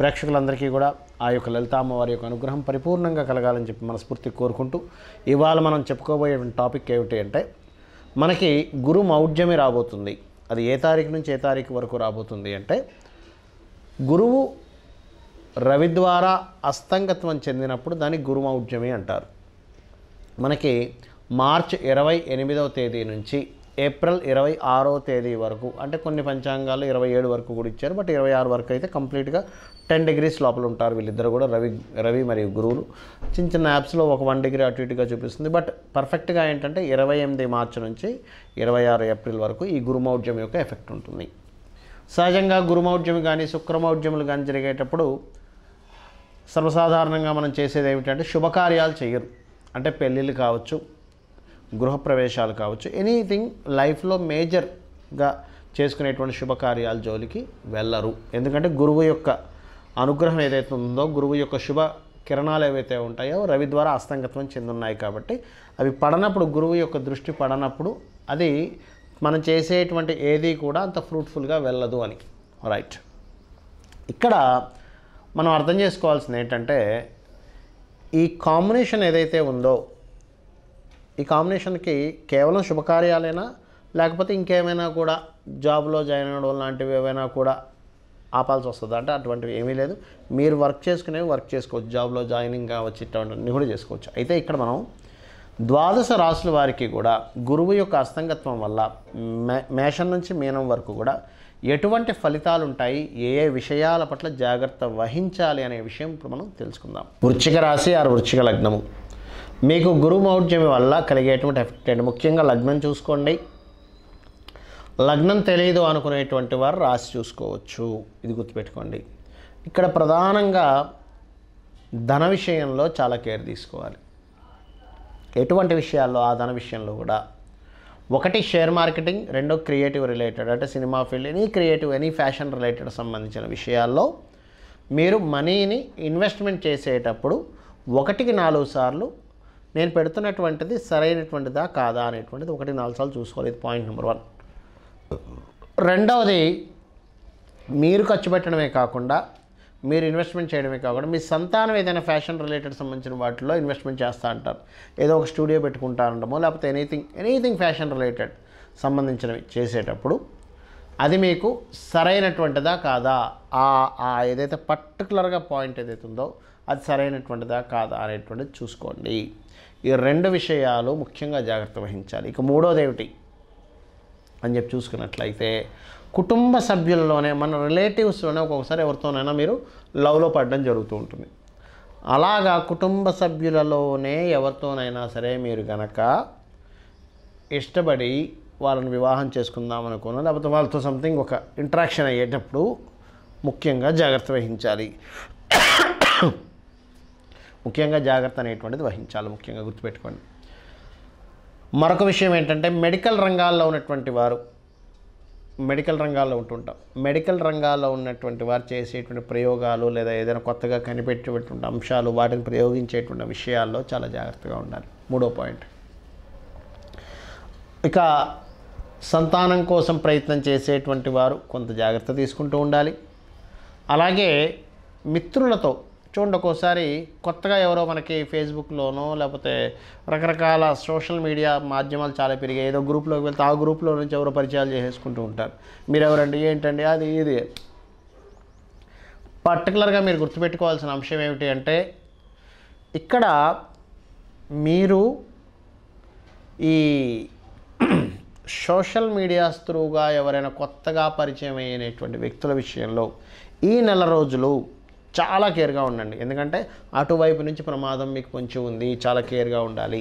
ప్రేక్షకులందరికీ కూడా ఆ యొక్క లలితామ్మ వారి యొక్క అనుగ్రహం పరిపూర్ణంగా కలగాలని చెప్పి మనస్ఫూర్తి కోరుకుంటూ ఇవాళ మనం చెప్పుకోబోయే టాపిక్ ఏమిటి అంటే మనకి గురు మౌఢ్యమే రాబోతుంది అది ఏ తారీఖు నుంచి ఏ తారీఖు వరకు రాబోతుంది అంటే గురువు రవి ద్వారా అస్తంగత్వం చెందినప్పుడు దాన్ని గురుమౌఢ్యమి అంటారు మనకి మార్చ్ ఇరవై ఎనిమిదవ తేదీ నుంచి ఏప్రిల్ ఇరవై ఆరో తేదీ వరకు అంటే కొన్ని పంచాంగాలు ఇరవై ఏడు వరకు కూడా ఇచ్చారు బట్ ఇరవై ఆరు వరకు అయితే కంప్లీట్గా టెన్ డిగ్రీస్ లోపల ఉంటారు వీళ్ళిద్దరు కూడా రవి రవి మరియు గురువులు చిన్న చిన్న యాప్స్లో ఒక వన్ డిగ్రీ అటు ఇటుగా చూపిస్తుంది బట్ పర్ఫెక్ట్గా ఏంటంటే ఇరవై ఎనిమిది మార్చి నుంచి ఇరవై ఆరు ఏప్రిల్ వరకు ఈ గురుమౌఢ్యం యొక్క ఎఫెక్ట్ ఉంటుంది సహజంగా గురుమౌఢ్యం కానీ శుక్రమౌఢ్యములు కానీ జరిగేటప్పుడు సర్వసాధారణంగా మనం చేసేది ఏమిటంటే శుభకార్యాలు చేయరు అంటే పెళ్ళిళ్ళు కావచ్చు గృహప్రవేశాలు కావచ్చు ఎనీథింగ్ లైఫ్లో మేజర్గా చేసుకునేటువంటి శుభకార్యాల జోలికి వెళ్ళరు ఎందుకంటే గురువు యొక్క అనుగ్రహం ఏదైతే ఉందో గురువు యొక్క శుభ కిరణాలు ఏవైతే ఉంటాయో రవి ద్వారా అస్తంగత్వం చెందున్నాయి కాబట్టి అవి పడనప్పుడు గురువు యొక్క దృష్టి పడనప్పుడు అది మనం చేసేటువంటి ఏది కూడా అంత ఫ్రూట్ఫుల్గా వెళ్ళదు అని రైట్ ఇక్కడ మనం అర్థం చేసుకోవాల్సింది ఏంటంటే ఈ కాంబినేషన్ ఏదైతే ఉందో ఈ కాంబినేషన్కి కేవలం శుభకార్యాలైనా లేకపోతే ఇంకేమైనా కూడా జాబ్లో జాయిన్ అవ్వడం లాంటివి ఏమైనా కూడా ఆపాల్సి వస్తుంది అంటే అటువంటివి ఏమీ లేదు మీరు వర్క్ చేసుకునేవి వర్క్ చేసుకోవచ్చు జాబ్లో జాయినింగ్ కావచ్చు ఇట్లాంటివన్నీ కూడా చేసుకోవచ్చు అయితే ఇక్కడ మనం ద్వాదశ రాసుల వారికి కూడా గురువు యొక్క అస్తంగత్వం వల్ల మేషం నుంచి మీనం వరకు కూడా ఎటువంటి ఫలితాలు ఉంటాయి ఏ ఏ విషయాల పట్ల జాగ్రత్త వహించాలి అనే విషయం ఇప్పుడు మనం తెలుసుకుందాం వృచ్చిక రాశి ఆరు వృచ్చిక లగ్నము మీకు గురు మౌర్జ్యం వల్ల కలిగేటువంటి ఎఫెక్ట్ అండి ముఖ్యంగా లగ్నం చూసుకోండి లగ్నం తెలియదు అనుకునేటువంటి వారు రాసి చూసుకోవచ్చు ఇది గుర్తుపెట్టుకోండి ఇక్కడ ప్రధానంగా ధన విషయంలో చాలా కేర్ తీసుకోవాలి ఎటువంటి విషయాల్లో ఆ ధన విషయంలో కూడా ఒకటి షేర్ మార్కెటింగ్ రెండో క్రియేటివ్ రిలేటెడ్ అంటే cinema field any creative any fashion related సంబంధించిన విషయాల్లో మీరు మనీని ఇన్వెస్ట్మెంట్ చేసేటప్పుడు ఒకటికి నాలుగు సార్లు నేను పెడుతున్నటువంటిది సరైనటువంటిదా కాదా అనేటువంటిది ఒకటి నాలుగు సార్లు చూసుకోవాలి ఇది పాయింట్ నెంబర్ వన్ రెండవది మీరు ఖర్చు పెట్టడమే కాకుండా మీరు ఇన్వెస్ట్మెంట్ చేయడమే కాకుండా మీ సంతానం ఏదైనా ఫ్యాషన్ రిలేటెడ్ సంబంధించిన వాటిలో ఇన్వెస్ట్మెంట్ చేస్తూ అంటారు ఏదో ఒక స్టూడియో పెట్టుకుంటా ఉండడమో లేకపోతే ఎనీథింగ్ ఎనీథింగ్ ఫ్యాషన్ రిలేటెడ్ సంబంధించినవి చేసేటప్పుడు అది మీకు సరైనటువంటిదా కాదా ఆ ఏదైతే పర్టికులర్గా పాయింట్ ఏదైతే ఉందో అది సరైనటువంటిదా కాదా అనేటువంటిది చూసుకోండి ఈ రెండు విషయాలు ముఖ్యంగా జాగ్రత్త వహించాలి ఇక మూడోది ఏమిటి అని చెప్పి చూసుకున్నట్లయితే కుటుంబ సభ్యుల్లోనే మన రిలేటివ్స్లోనే ఒక్కొక్కసారి ఎవరితోనైనా మీరు లవ్లో పడడం జరుగుతూ ఉంటుంది అలాగా కుటుంబ సభ్యులలోనే ఎవరితోనైనా సరే మీరు గనక ఇష్టపడి వాళ్ళని వివాహం చేసుకుందాం అనుకున్నా లేకపోతే వాళ్ళతో సంథింగ్ ఒక ఇంట్రాక్షన్ అయ్యేటప్పుడు ముఖ్యంగా జాగ్రత్త వహించాలి ముఖ్యంగా జాగ్రత్త అనేటువంటిది వహించాలి ముఖ్యంగా గుర్తుపెట్టుకోండి మరొక విషయం ఏంటంటే మెడికల్ రంగాల్లో ఉన్నటువంటి వారు మెడికల్ రంగాల్లో ఉంటుంటాం మెడికల్ రంగాల్లో ఉన్నటువంటి వారు చేసేటువంటి ప్రయోగాలు లేదా ఏదైనా కొత్తగా కనిపెట్టేటువంటి అంశాలు వాటిని ప్రయోగించేటువంటి విషయాల్లో చాలా జాగ్రత్తగా ఉండాలి మూడో పాయింట్ ఇక సంతానం కోసం ప్రయత్నం చేసేటువంటి వారు కొంత జాగ్రత్త తీసుకుంటూ ఉండాలి అలాగే మిత్రులతో చూడండి ఒక్కోసారి కొత్తగా ఎవరో మనకి ఫేస్బుక్లోనో లేకపోతే రకరకాల సోషల్ మీడియా మాధ్యమాలు చాలా పెరిగాయి ఏదో గ్రూప్లోకి వెళ్తే ఆ గ్రూప్లో నుంచి ఎవరో పరిచయాలు చేసేసుకుంటూ ఉంటారు మీరు ఎవరండి ఏంటండి అది ఇది పర్టికులర్గా మీరు గుర్తుపెట్టుకోవాల్సిన అంశం ఏమిటి అంటే ఇక్కడ మీరు ఈ సోషల్ మీడియా త్రూగా ఎవరైనా కొత్తగా పరిచయం అయ్యేటువంటి వ్యక్తుల విషయంలో ఈ నెల రోజులు చాలా కేర్గా ఉండండి ఎందుకంటే అటువైపు నుంచి ప్రమాదం మీకు పొంచి ఉంది చాలా కేర్గా ఉండాలి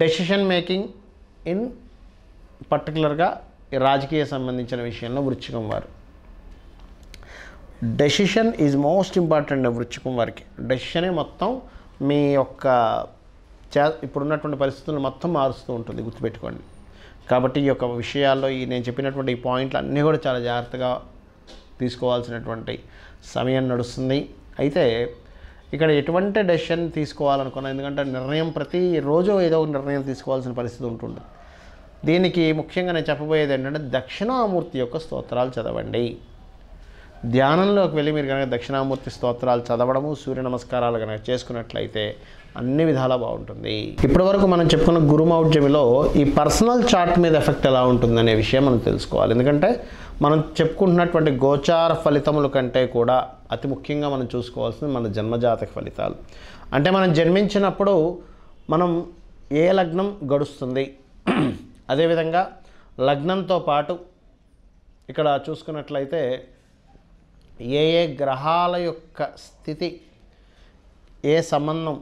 డెసిషన్ మేకింగ్ ఇన్ పర్టికులర్గా రాజకీయ సంబంధించిన విషయంలో వృచ్చికం వారు డెసిషన్ ఈజ్ మోస్ట్ ఇంపార్టెంట్ వృచ్చికం వారికి డెసిషనే మొత్తం మీ యొక్క చే ఇప్పుడున్నటువంటి పరిస్థితులను మొత్తం మారుస్తూ ఉంటుంది గుర్తుపెట్టుకోండి కాబట్టి ఈ యొక్క విషయాల్లో ఈ నేను చెప్పినటువంటి ఈ పాయింట్లు అన్నీ కూడా చాలా జాగ్రత్తగా తీసుకోవాల్సినటువంటి సమయం నడుస్తుంది అయితే ఇక్కడ ఎటువంటి డెసిషన్ తీసుకోవాలనుకున్నా ఎందుకంటే నిర్ణయం ప్రతిరోజు ఏదో ఒక నిర్ణయం తీసుకోవాల్సిన పరిస్థితి ఉంటుంది దీనికి ముఖ్యంగా నేను చెప్పబోయేది ఏంటంటే దక్షిణామూర్తి యొక్క స్తోత్రాలు చదవండి ధ్యానంలోకి వెళ్ళి మీరు కనుక దక్షిణామూర్తి స్తోత్రాలు చదవడము సూర్య నమస్కారాలు కనుక చేసుకున్నట్లయితే అన్ని విధాలా బాగుంటుంది ఇప్పటి వరకు మనం చెప్పుకున్న గురుమౌఢ్యమిలో ఈ పర్సనల్ చార్ట్ మీద ఎఫెక్ట్ ఎలా ఉంటుంది అనే విషయం మనం తెలుసుకోవాలి ఎందుకంటే మనం చెప్పుకుంటున్నటువంటి గోచార ఫలితముల కంటే కూడా అతి ముఖ్యంగా మనం చూసుకోవాల్సింది మన జన్మజాతక ఫలితాలు అంటే మనం జన్మించినప్పుడు మనం ఏ లగ్నం గడుస్తుంది అదేవిధంగా లగ్నంతో పాటు ఇక్కడ చూసుకున్నట్లయితే ఏ ఏ గ్రహాల యొక్క స్థితి ఏ సంబంధం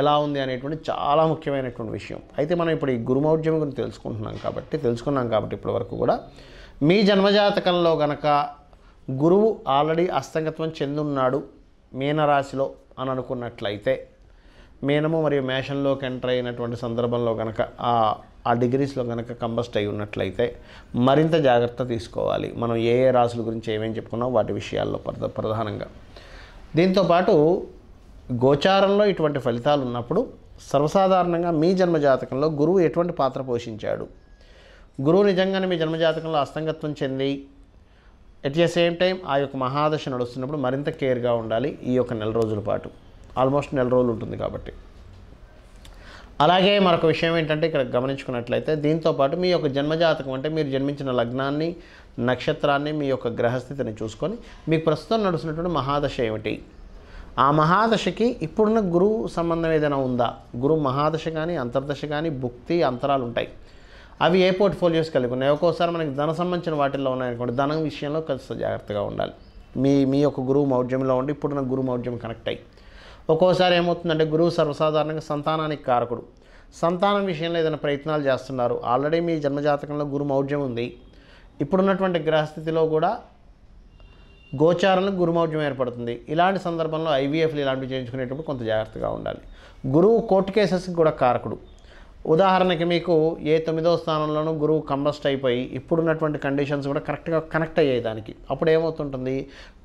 ఎలా ఉంది అనేటువంటి చాలా ముఖ్యమైనటువంటి విషయం అయితే మనం ఇప్పుడు ఈ గురుమౌఢ్యం గురించి తెలుసుకుంటున్నాం కాబట్టి తెలుసుకున్నాం కాబట్టి ఇప్పటివరకు కూడా మీ జన్మజాతకంలో గనక గురువు ఆల్రెడీ అస్తంగత్వం చెందున్నాడు మీనరాశిలో అని అనుకున్నట్లయితే మీనము మరియు మేషంలోకి ఎంటర్ అయినటువంటి సందర్భంలో కనుక ఆ డిగ్రీస్లో కనుక కంబస్ట్ అయి ఉన్నట్లయితే మరింత జాగ్రత్త తీసుకోవాలి మనం ఏ ఏ రాసుల గురించి ఏమేమి చెప్పుకున్నాం వాటి విషయాల్లో ప్రధానంగా దీంతోపాటు గోచారంలో ఇటువంటి ఫలితాలు ఉన్నప్పుడు సర్వసాధారణంగా మీ జన్మ జాతకంలో గురువు ఎటువంటి పాత్ర పోషించాడు గురువు నిజంగానే మీ జన్మజాతకంలో అస్తంగత్వం చెంది ఎట్ ద సేమ్ టైం ఆ యొక్క మహాదశ నడుస్తున్నప్పుడు మరింత కేర్గా ఉండాలి ఈ యొక్క నెల రోజుల పాటు ఆల్మోస్ట్ నెల రోజులు ఉంటుంది కాబట్టి అలాగే మరొక విషయం ఏంటంటే ఇక్కడ గమనించుకున్నట్లయితే దీంతోపాటు మీ యొక్క జన్మజాతకం అంటే మీరు జన్మించిన లగ్నాన్ని నక్షత్రాన్ని మీ యొక్క గ్రహస్థితిని చూసుకొని మీకు ప్రస్తుతం నడుస్తున్నటువంటి మహాదశ ఏమిటి ఆ మహాదశకి ఇప్పుడున్న గురువు సంబంధం ఏదైనా ఉందా గురువు మహాదశ కానీ అంతర్దశ కానీ భుక్తి అంతరాలు ఉంటాయి అవి ఏ పోర్ట్ఫోలియోస్ కలిగి ఉన్నాయి ఒక్కోసారి మనకి ధన సంబంధించిన వాటిల్లో ఉన్నాయనుకోండి ధనం విషయంలో కాస్త జాగ్రత్తగా ఉండాలి మీ మీ యొక్క గురువు మౌఢ్యంలో ఉండి ఇప్పుడు నా గురువు మౌఢ్యం కనెక్ట్ అయ్యి ఒక్కోసారి ఏమవుతుందంటే గురువు సర్వసాధారణంగా సంతానానికి కారకుడు సంతానం విషయంలో ఏదైనా ప్రయత్నాలు చేస్తున్నారు ఆల్రెడీ మీ జన్మజాతకంలో గురు మౌఢ్యం ఉంది ఇప్పుడున్నటువంటి గ్రహస్థితిలో కూడా గోచారంలో గురుమౌఢ్యం ఏర్పడుతుంది ఇలాంటి సందర్భంలో ఐవీఎఫ్లు ఇలాంటివి చేయించుకునేటప్పుడు కొంత జాగ్రత్తగా ఉండాలి గురువు కోర్టు కేసెస్కి కూడా కారకుడు ఉదాహరణకి మీకు ఏ తొమ్మిదో స్థానంలోనూ గురువు కంబస్ట్ అయిపోయి ఇప్పుడున్నటువంటి కండిషన్స్ కూడా కరెక్ట్గా కనెక్ట్ అయ్యాయి దానికి అప్పుడు ఏమవుతుంటుంది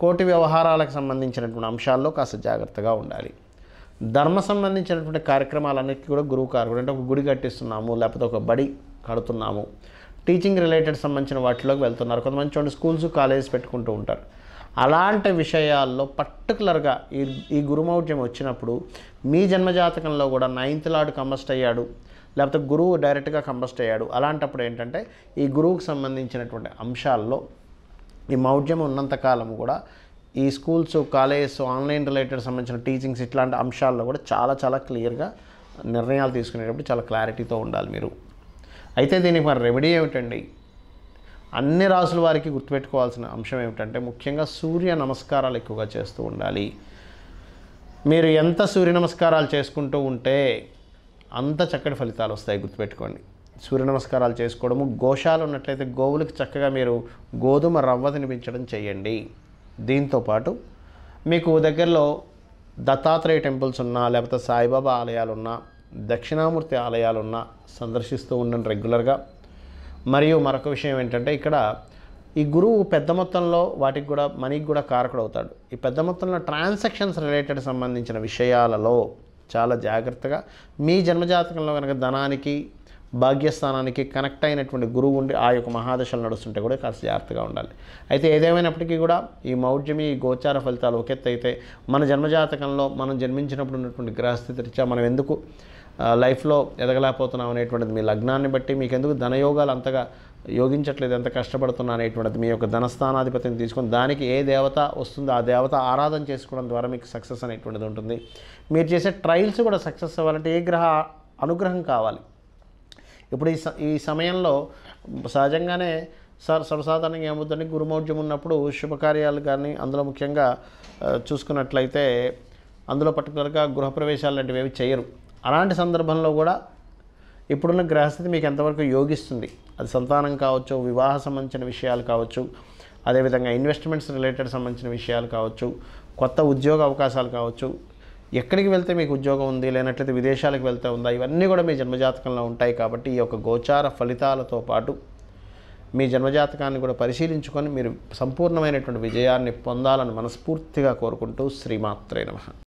కోటి వ్యవహారాలకు సంబంధించినటువంటి అంశాల్లో కాస్త జాగ్రత్తగా ఉండాలి ధర్మ సంబంధించినటువంటి కార్యక్రమాలన్నిటికీ కూడా గురువు కారకుడు అంటే ఒక గుడి కట్టిస్తున్నాము లేకపోతే ఒక బడి కడుతున్నాము టీచింగ్ రిలేటెడ్ సంబంధించిన వాటిలోకి వెళ్తున్నారు కొంతమంది చూడండి స్కూల్స్ కాలేజెస్ పెట్టుకుంటూ ఉంటారు అలాంటి విషయాల్లో పర్టికులర్గా ఈ ఈ గురుమౌఢ్యం వచ్చినప్పుడు మీ జన్మజాతకంలో కూడా నైన్త్ లాడు కంబస్ట్ అయ్యాడు లేకపోతే గురువు డైరెక్ట్గా కంబస్ట్ అయ్యాడు అలాంటప్పుడు ఏంటంటే ఈ గురువుకు సంబంధించినటువంటి అంశాల్లో ఈ మౌఢ్యం ఉన్నంతకాలం కూడా ఈ స్కూల్స్ కాలేజెస్ ఆన్లైన్ రిలేటెడ్ సంబంధించిన టీచింగ్స్ ఇట్లాంటి అంశాల్లో కూడా చాలా చాలా క్లియర్గా నిర్ణయాలు తీసుకునేటప్పుడు చాలా క్లారిటీతో ఉండాలి మీరు అయితే దీనికి మరి రెమెడీ ఏమిటండి అన్ని రాసుల వారికి గుర్తుపెట్టుకోవాల్సిన అంశం ఏమిటంటే ముఖ్యంగా సూర్య నమస్కారాలు ఎక్కువగా చేస్తూ ఉండాలి మీరు ఎంత సూర్య నమస్కారాలు చేసుకుంటూ ఉంటే అంత చక్కటి ఫలితాలు వస్తాయి గుర్తుపెట్టుకోండి సూర్య నమస్కారాలు చేసుకోవడము గోశాలు ఉన్నట్లయితే గోవులకు చక్కగా మీరు గోధుమ రవ్వ తినిపించడం చేయండి దీంతోపాటు మీకు దగ్గరలో దత్తాత్రేయ టెంపుల్స్ ఉన్నా లేకపోతే సాయిబాబా ఆలయాలు ఉన్నా దక్షిణామూర్తి ఆలయాలు ఉన్నా సందర్శిస్తూ ఉండండి రెగ్యులర్గా మరియు మరొక విషయం ఏంటంటే ఇక్కడ ఈ గురువు పెద్ద మొత్తంలో వాటికి కూడా మనీకి కూడా కారకుడు అవుతాడు ఈ పెద్ద మొత్తంలో ట్రాన్సాక్షన్స్ రిలేటెడ్ సంబంధించిన విషయాలలో చాలా జాగ్రత్తగా మీ జన్మజాతకంలో కనుక ధనానికి భాగ్యస్థానానికి కనెక్ట్ అయినటువంటి గురువు ఉండి ఆ యొక్క మహాదశలు నడుస్తుంటే కూడా కాస్త జాగ్రత్తగా ఉండాలి అయితే ఏదేమైనప్పటికీ కూడా ఈ మౌఢ్యమి ఈ గోచార ఫలితాలు అయితే మన జన్మజాతకంలో మనం జన్మించినప్పుడు ఉన్నటువంటి గ్రహస్థితి రీత్యా మనం ఎందుకు లైఫ్లో ఎదగలేకపోతున్నాం అనేటువంటిది మీ లగ్నాన్ని బట్టి మీకు ఎందుకు ధనయోగాలు అంతగా యోగించట్లేదు ఎంత కష్టపడుతున్నా అనేటువంటిది మీ యొక్క ధనస్థానాధిపతిని తీసుకొని దానికి ఏ దేవత వస్తుందో ఆ దేవత ఆరాధన చేసుకోవడం ద్వారా మీకు సక్సెస్ అనేటువంటిది ఉంటుంది మీరు చేసే ట్రయల్స్ కూడా సక్సెస్ అవ్వాలంటే ఏ గ్రహ అనుగ్రహం కావాలి ఇప్పుడు ఈ ఈ సమయంలో సహజంగానే సార్ సర్వసాధారణంగా ఏమవుతుంది గురుమౌర్జం ఉన్నప్పుడు శుభకార్యాలు కానీ అందులో ముఖ్యంగా చూసుకున్నట్లయితే అందులో పర్టికులర్గా గృహప్రవేశాలు లాంటివి ఏవి చేయరు అలాంటి సందర్భంలో కూడా ఇప్పుడున్న గ్రహస్థితి మీకు ఎంతవరకు యోగిస్తుంది అది సంతానం కావచ్చు వివాహ సంబంధించిన విషయాలు కావచ్చు అదేవిధంగా ఇన్వెస్ట్మెంట్స్ రిలేటెడ్ సంబంధించిన విషయాలు కావచ్చు కొత్త ఉద్యోగ అవకాశాలు కావచ్చు ఎక్కడికి వెళ్తే మీకు ఉద్యోగం ఉంది లేనట్లయితే విదేశాలకు వెళ్తే ఉందా ఇవన్నీ కూడా మీ జన్మజాతకంలో ఉంటాయి కాబట్టి ఈ యొక్క గోచార ఫలితాలతో పాటు మీ జన్మజాతకాన్ని కూడా పరిశీలించుకొని మీరు సంపూర్ణమైనటువంటి విజయాన్ని పొందాలని మనస్ఫూర్తిగా కోరుకుంటూ శ్రీమాత్రే నమ